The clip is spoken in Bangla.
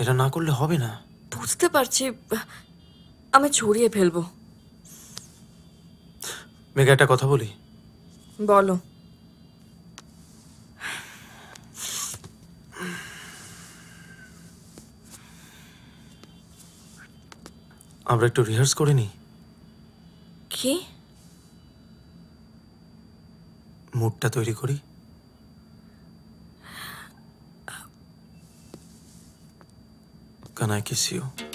এটা না করলে হবে না বুঝতে পারছি আমি ছড়িয়ে ফেলবো মেঘা একটা কথা বলি বলো আমরা একটু রিহার্স করে নি কি মুডটা তৈরি করি Can I kiss you?